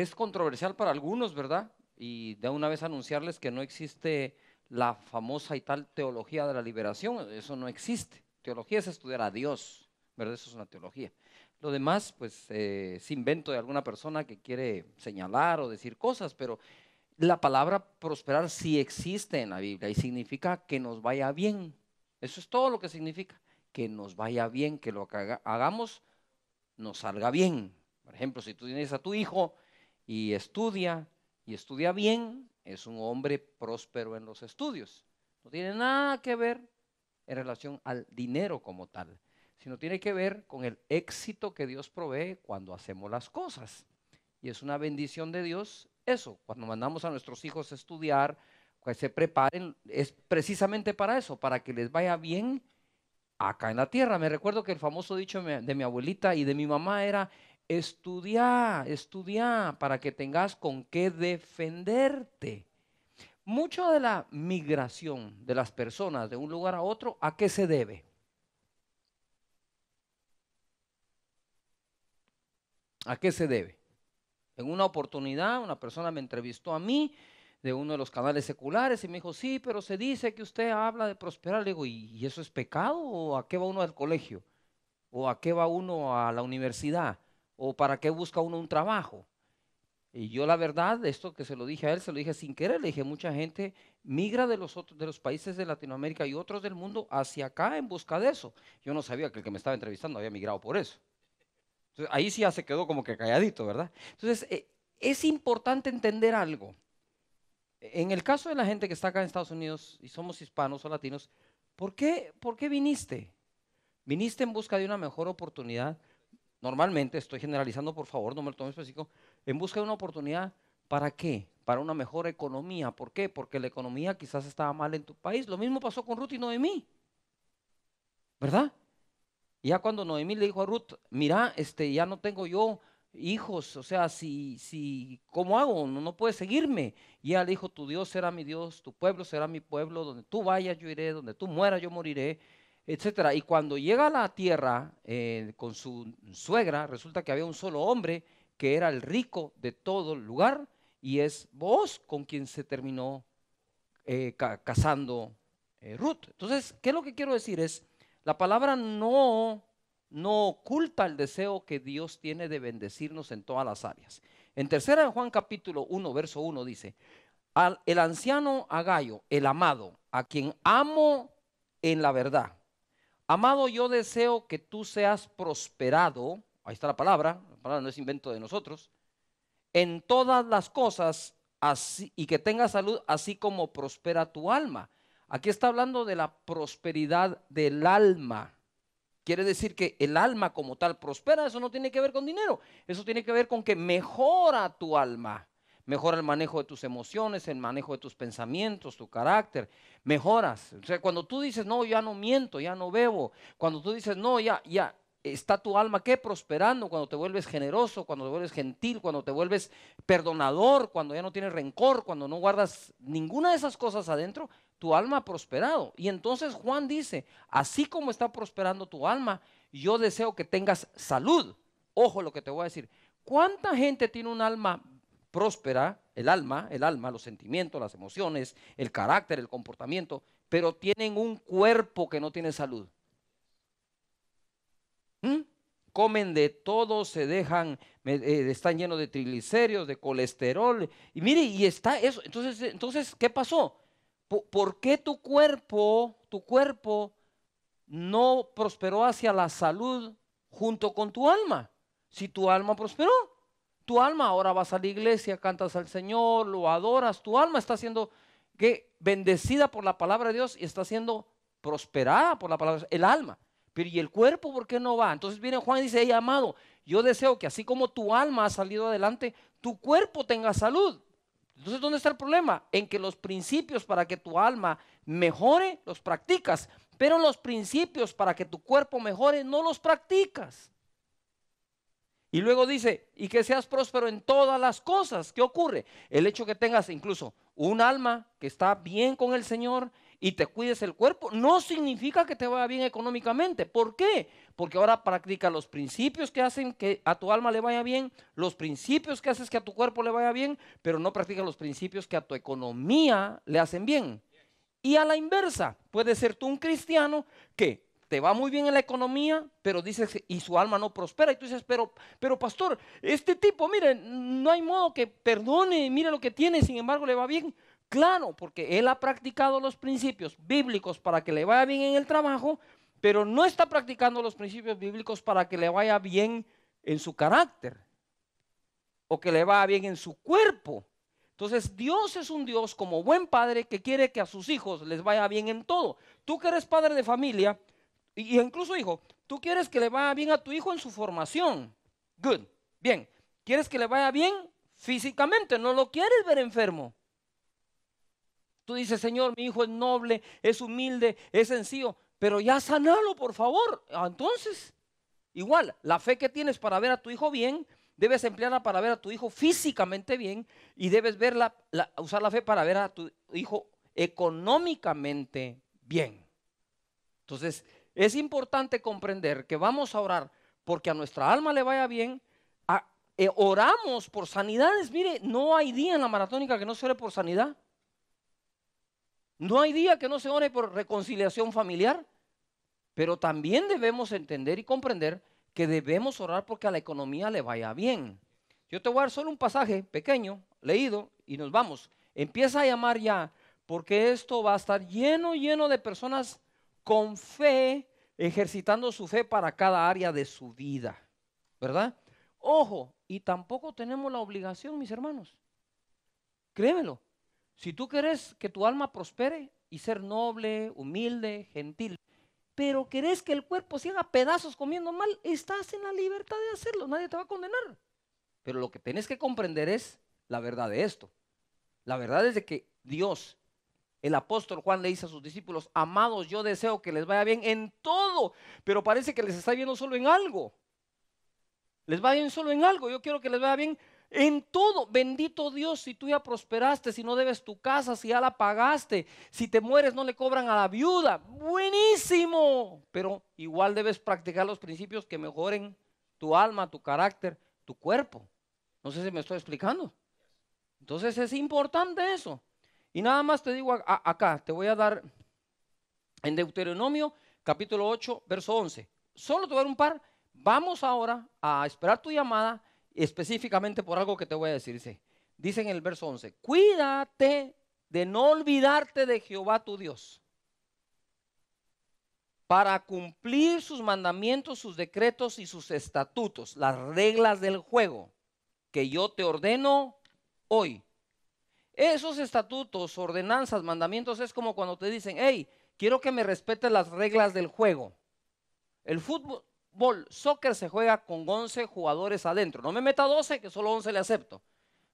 es controversial para algunos, ¿verdad? Y de una vez anunciarles que no existe la famosa y tal teología de la liberación, eso no existe. Teología es estudiar a Dios, ¿verdad? Eso es una teología. Lo demás, pues, eh, es invento de alguna persona que quiere señalar o decir cosas, pero la palabra prosperar sí existe en la Biblia y significa que nos vaya bien. Eso es todo lo que significa, que nos vaya bien, que lo que hagamos nos salga bien. Por ejemplo, si tú tienes a tu hijo y estudia y estudia bien, es un hombre próspero en los estudios. No tiene nada que ver en relación al dinero como tal, sino tiene que ver con el éxito que Dios provee cuando hacemos las cosas. Y es una bendición de Dios eso, cuando mandamos a nuestros hijos a estudiar, que se preparen, es precisamente para eso, para que les vaya bien acá en la tierra. Me recuerdo que el famoso dicho de mi abuelita y de mi mamá era, Estudia, estudia para que tengas con qué defenderte. Mucho de la migración de las personas de un lugar a otro, ¿a qué se debe? ¿A qué se debe? En una oportunidad, una persona me entrevistó a mí de uno de los canales seculares y me dijo, sí, pero se dice que usted habla de prosperar. Le digo, ¿y eso es pecado? ¿O a qué va uno al colegio? ¿O a qué va uno a la universidad? o para qué busca uno un trabajo. Y yo la verdad, esto que se lo dije a él, se lo dije sin querer, le dije, mucha gente migra de los, otros, de los países de Latinoamérica y otros del mundo hacia acá en busca de eso. Yo no sabía que el que me estaba entrevistando había migrado por eso. ahí sí ya se quedó como que calladito, ¿verdad? Entonces, eh, es importante entender algo. En el caso de la gente que está acá en Estados Unidos y somos hispanos o latinos, ¿por por qué viniste? ¿Viniste en busca de una mejor oportunidad? normalmente, estoy generalizando por favor, no me lo tomes específico, en busca de una oportunidad, ¿para qué? Para una mejor economía. ¿Por qué? Porque la economía quizás estaba mal en tu país. Lo mismo pasó con Ruth y Noemí. ¿Verdad? ya cuando Noemí le dijo a Ruth, mira, este, ya no tengo yo hijos, o sea, si, si, ¿cómo hago? No, no puedes seguirme. Y ella le dijo, tu Dios será mi Dios, tu pueblo será mi pueblo, donde tú vayas yo iré, donde tú mueras yo moriré etcétera. Y cuando llega a la tierra eh, con su suegra, resulta que había un solo hombre que era el rico de todo el lugar y es vos con quien se terminó eh, casando eh, Ruth. Entonces, ¿qué es lo que quiero decir? Es, la palabra no, no oculta el deseo que Dios tiene de bendecirnos en todas las áreas. En tercera de Juan capítulo 1, verso 1 dice, Al, el anciano a gallo el amado, a quien amo en la verdad, Amado, yo deseo que tú seas prosperado, ahí está la palabra, la palabra no es invento de nosotros, en todas las cosas así, y que tengas salud así como prospera tu alma. Aquí está hablando de la prosperidad del alma. Quiere decir que el alma como tal prospera, eso no tiene que ver con dinero, eso tiene que ver con que mejora tu alma mejora el manejo de tus emociones, el manejo de tus pensamientos, tu carácter, mejoras. O sea, cuando tú dices, no, ya no miento, ya no bebo, cuando tú dices, no, ya, ya, está tu alma que prosperando cuando te vuelves generoso, cuando te vuelves gentil, cuando te vuelves perdonador, cuando ya no tienes rencor, cuando no guardas ninguna de esas cosas adentro, tu alma ha prosperado. Y entonces Juan dice, así como está prosperando tu alma, yo deseo que tengas salud. Ojo lo que te voy a decir. ¿Cuánta gente tiene un alma próspera, el alma, el alma, los sentimientos, las emociones, el carácter, el comportamiento, pero tienen un cuerpo que no tiene salud. ¿Mm? Comen de todo, se dejan, eh, están llenos de triglicéridos, de colesterol. Y mire, y está eso. Entonces, entonces ¿qué pasó? ¿Por, qué tu cuerpo, tu cuerpo no prosperó hacia la salud junto con tu alma? Si tu alma prosperó. Tu alma ahora vas a la iglesia, cantas al Señor, lo adoras. Tu alma está siendo bendecida por la palabra de Dios y está siendo prosperada por la palabra, el alma. Pero ¿y el cuerpo por qué no va? Entonces viene Juan y dice, hey, amado, yo deseo que así como tu alma ha salido adelante, tu cuerpo tenga salud. Entonces, ¿dónde está el problema? En que los principios para que tu alma mejore, los practicas, pero los principios para que tu cuerpo mejore, no los practicas. Y luego dice, y que seas próspero en todas las cosas. ¿Qué ocurre? El hecho que tengas incluso un alma que está bien con el Señor y te cuides el cuerpo, no significa que te vaya bien económicamente. ¿Por qué? Porque ahora practica los principios que hacen que a tu alma le vaya bien, los principios que haces que a tu cuerpo le vaya bien, pero no practica los principios que a tu economía le hacen bien. Y a la inversa, puede ser tú un cristiano que te va muy bien en la economía, pero dices, y su alma no prospera. Y tú dices, pero, pero pastor, este tipo, mire, no hay modo que perdone, mire lo que tiene, sin embargo le va bien. Claro, porque él ha practicado los principios bíblicos para que le vaya bien en el trabajo, pero no está practicando los principios bíblicos para que le vaya bien en su carácter o que le vaya bien en su cuerpo. Entonces Dios es un Dios como buen padre que quiere que a sus hijos les vaya bien en todo. Tú que eres padre de familia, y, incluso hijo, tú quieres que le vaya bien a tu hijo en su formación. Good. Bien. ¿Quieres que le vaya bien físicamente? No lo quieres ver enfermo. Tú dices, Señor, mi hijo es noble, es humilde, es sencillo, pero ya sanalo, por favor. Ah, entonces, igual, la fe que tienes para ver a tu hijo bien, debes emplearla para ver a tu hijo físicamente bien y debes verla, usar la fe para ver a tu hijo económicamente bien. Entonces, es importante comprender que vamos a orar porque a nuestra alma le vaya bien. Eh, oramos por sanidades. Mire, no hay día en la maratónica que no se ore por sanidad. No hay día que no se ore por reconciliación familiar. Pero también debemos entender y comprender que debemos orar porque a la economía le vaya bien. Yo te voy a dar solo un pasaje pequeño, leído, y nos vamos. Empieza a llamar ya, porque esto va a estar lleno, lleno de personas con fe, ejercitando su fe para cada área de su vida, ¿verdad? Ojo, y tampoco tenemos la obligación, mis hermanos. Créemelo, si tú quieres que tu alma prospere y ser noble, humilde, gentil, pero querés que el cuerpo se haga pedazos comiendo mal, estás en la libertad de hacerlo, nadie te va a condenar. Pero lo que tienes que comprender es la verdad de esto. La verdad es de que Dios el apóstol Juan le dice a sus discípulos, amados, yo deseo que les vaya bien en todo, pero parece que les está viendo solo en algo. Les va bien solo en algo, yo quiero que les vaya bien en todo. Bendito Dios, si tú ya prosperaste, si no debes tu casa, si ya la pagaste, si te mueres no le cobran a la viuda. Buenísimo, pero igual debes practicar los principios que mejoren tu alma, tu carácter, tu cuerpo. No sé si me estoy explicando. Entonces es importante eso. Y nada más te digo acá, te voy a dar en Deuteronomio capítulo 8, verso 11. Solo te voy a dar un par. Vamos ahora a esperar tu llamada específicamente por algo que te voy a decir. Dice, dice en el verso 11, cuídate de no olvidarte de Jehová tu Dios para cumplir sus mandamientos, sus decretos y sus estatutos, las reglas del juego que yo te ordeno hoy esos estatutos, ordenanzas, mandamientos es como cuando te dicen, hey, quiero que me respeten las reglas del juego. El fútbol, soccer se juega con 11 jugadores adentro. No me meta 12, que solo 11 le acepto.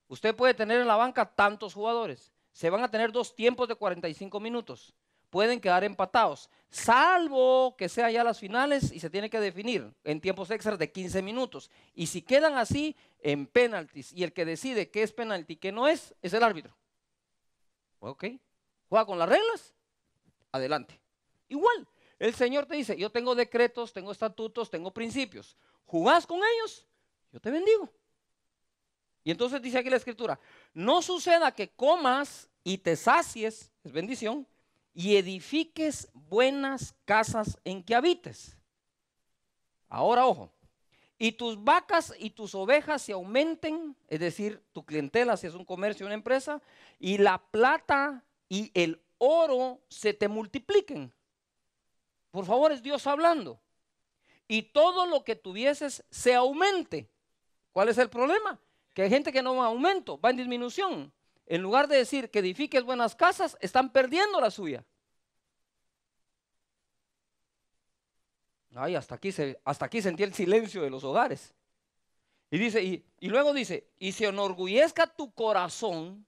Usted puede tener en la banca tantos jugadores. Se van a tener dos tiempos de 45 minutos pueden quedar empatados, salvo que sea ya las finales y se tiene que definir en tiempos extras de 15 minutos. Y si quedan así, en penaltis. Y el que decide qué es penalti y qué no es, es el árbitro. ¿Ok? ¿Juega con las reglas? Adelante. Igual, el Señor te dice, yo tengo decretos, tengo estatutos, tengo principios. ¿Jugás con ellos? Yo te bendigo. Y entonces dice aquí la escritura, no suceda que comas y te sacies, es bendición, y edifiques buenas casas en que habites. Ahora ojo, y tus vacas y tus ovejas se aumenten, es decir, tu clientela si es un comercio, una empresa, y la plata y el oro se te multipliquen. Por favor, es Dios hablando. Y todo lo que tuvieses se aumente. ¿Cuál es el problema? Que hay gente que no va a aumento, va en disminución en lugar de decir que edifiques buenas casas, están perdiendo la suya. Ay, hasta aquí, hasta aquí sentí el silencio de los hogares. Y dice, y, y luego dice, y se enorgullezca tu corazón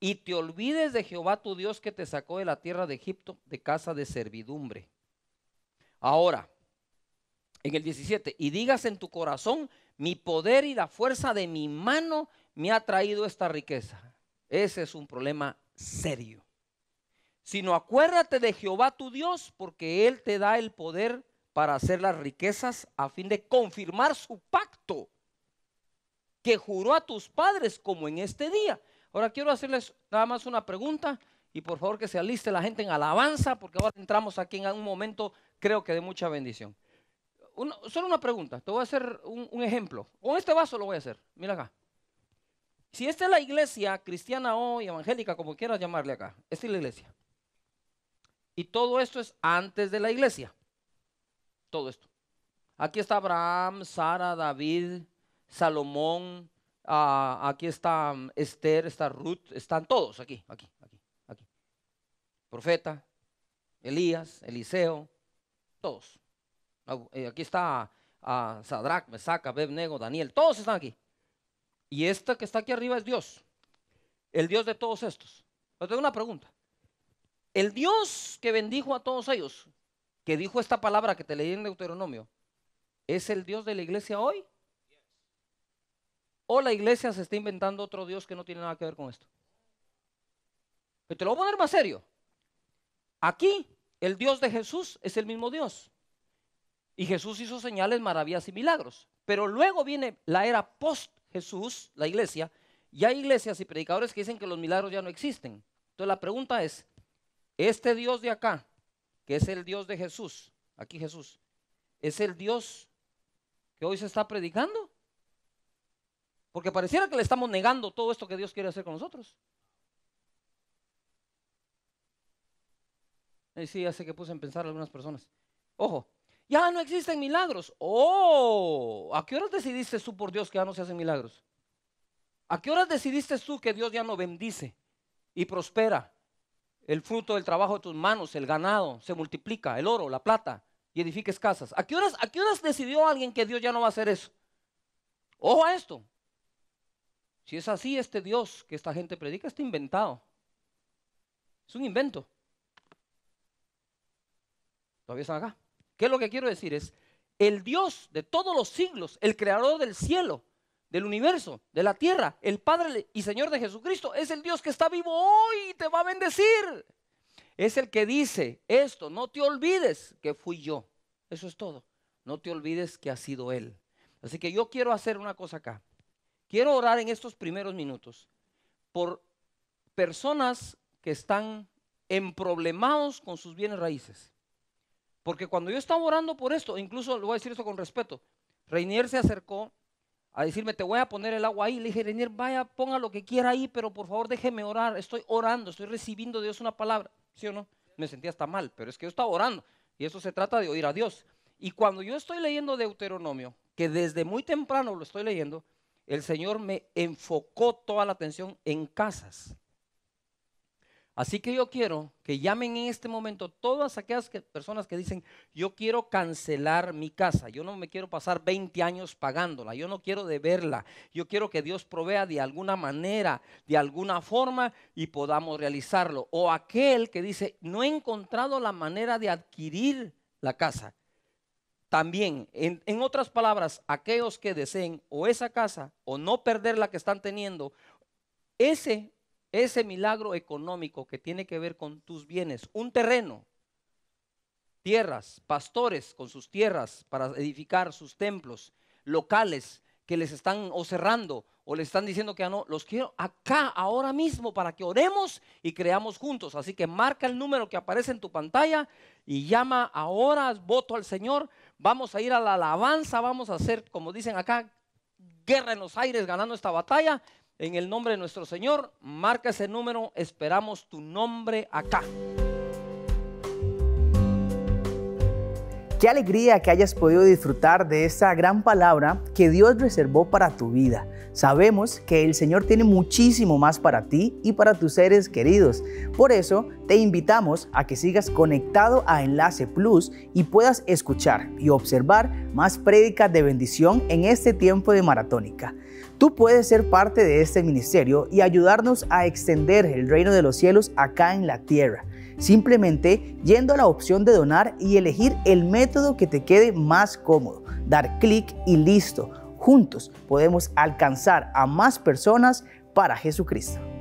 y te olvides de Jehová tu Dios que te sacó de la tierra de Egipto, de casa de servidumbre. Ahora, en el 17, y digas en tu corazón, mi poder y la fuerza de mi mano me ha traído esta riqueza. Ese es un problema serio. Sino acuérdate de Jehová tu Dios, porque Él te da el poder para hacer las riquezas a fin de confirmar su pacto que juró a tus padres como en este día. Ahora quiero hacerles nada más una pregunta y por favor que se aliste la gente en alabanza porque ahora entramos aquí en un momento creo que de mucha bendición. solo una pregunta, te voy a hacer un ejemplo. Con este vaso lo voy a hacer. Mira acá. Si esta es la iglesia cristiana hoy, evangélica, como quieras llamarle acá, esta es la iglesia. Y todo esto es antes de la iglesia. Todo esto. Aquí está Abraham, Sara, David, Salomón, ah, aquí está mm, Esther, está Ruth, están todos aquí, aquí, aquí, aquí. Profeta, Elías, Eliseo, todos. Eh, aquí está uh, Sadrach, Mesac, Abednego, Daniel, todos están aquí. Y esta que está aquí arriba es Dios, el Dios de todos estos. Pero tengo una pregunta. El Dios que bendijo a todos ellos, que dijo esta palabra que te leí en Deuteronomio, ¿es el Dios de la iglesia hoy? ¿O la iglesia se está inventando otro Dios que no tiene nada que ver con esto? Pero te lo voy a poner más serio. Aquí, el Dios de Jesús es el mismo Dios. Y Jesús hizo señales, maravillas y milagros. Pero luego viene la era post Jesús, la iglesia, y hay iglesias y predicadores que dicen que los milagros ya no existen. Entonces la pregunta es, este Dios de acá, que es el Dios de Jesús, aquí Jesús, es el Dios que hoy se está predicando. Porque pareciera que le estamos negando todo esto que Dios quiere hacer con nosotros. Y sí, ya sé que puse en pensar algunas personas. Ojo, ya no existen milagros. Oh, ¿a qué horas decidiste tú por Dios que ya no se hacen milagros? ¿A qué horas decidiste tú que Dios ya no bendice y prospera? El fruto del trabajo de tus manos, el ganado, se multiplica, el oro, la plata, y edifiques casas. ¿A qué horas, a qué horas decidió alguien que Dios ya no va a hacer eso? Ojo a esto. Si es así, este Dios que esta gente predica está inventado. Es un invento. ¿Todavía están acá? ¿Qué es lo que quiero decir? Es el Dios de todos los siglos, el creador del cielo, del universo, de la tierra, el Padre y Señor de Jesucristo, es el Dios que está vivo hoy y te va a bendecir. Es el que dice esto, no te olvides que fui yo. Eso es todo. No te olvides que ha sido Él. Así que yo quiero hacer una cosa acá. Quiero orar en estos primeros minutos por personas que están emproblemados con sus bienes raíces. Porque cuando yo estaba orando por esto, incluso le voy a decir esto con respeto, Reinier se acercó a decirme, te voy a poner el agua ahí. Le dije, Reinier, vaya, ponga lo que quiera ahí, pero por favor déjeme orar. Estoy orando, estoy recibiendo de Dios una palabra. ¿Sí o no? Me sentía hasta mal, pero es que yo estaba orando. Y eso se trata de oír a Dios. Y cuando yo estoy leyendo Deuteronomio, que desde muy temprano lo estoy leyendo, el Señor me enfocó toda la atención en casas. Así que yo quiero que llamen en este momento todas aquellas personas que dicen, yo quiero cancelar mi casa, yo no me quiero pasar 20 años pagándola, yo no quiero deberla, yo quiero que Dios provea de alguna manera, de alguna forma y podamos realizarlo. O aquel que dice, no he encontrado la manera de adquirir la casa. También, en otras palabras, aquellos que deseen o esa casa o no perder la que están teniendo, ese ese milagro económico que tiene que ver con tus bienes, un terreno, tierras, pastores con sus tierras para edificar sus templos, locales que les están o cerrando o les están diciendo que no, los quiero acá ahora mismo para que oremos y creamos juntos. Así que marca el número que aparece en tu pantalla y llama ahora, voto al Señor. Vamos a ir a la alabanza, vamos a hacer, como dicen acá, guerra en los aires ganando esta batalla en el nombre de nuestro Señor, marca ese número, esperamos tu nombre acá. Qué alegría que hayas podido disfrutar de esta gran palabra que Dios reservó para tu vida. Sabemos que el Señor tiene muchísimo más para ti y para tus seres queridos. Por eso te invitamos a que sigas conectado a Enlace Plus y puedas escuchar y observar más prédicas de bendición en este tiempo de maratónica. Tú puedes ser parte de este ministerio y ayudarnos a extender el reino de los cielos acá en la tierra simplemente yendo a la opción de donar y elegir el método que te quede más cómodo, dar clic y listo. Juntos podemos alcanzar a más personas para Jesucristo.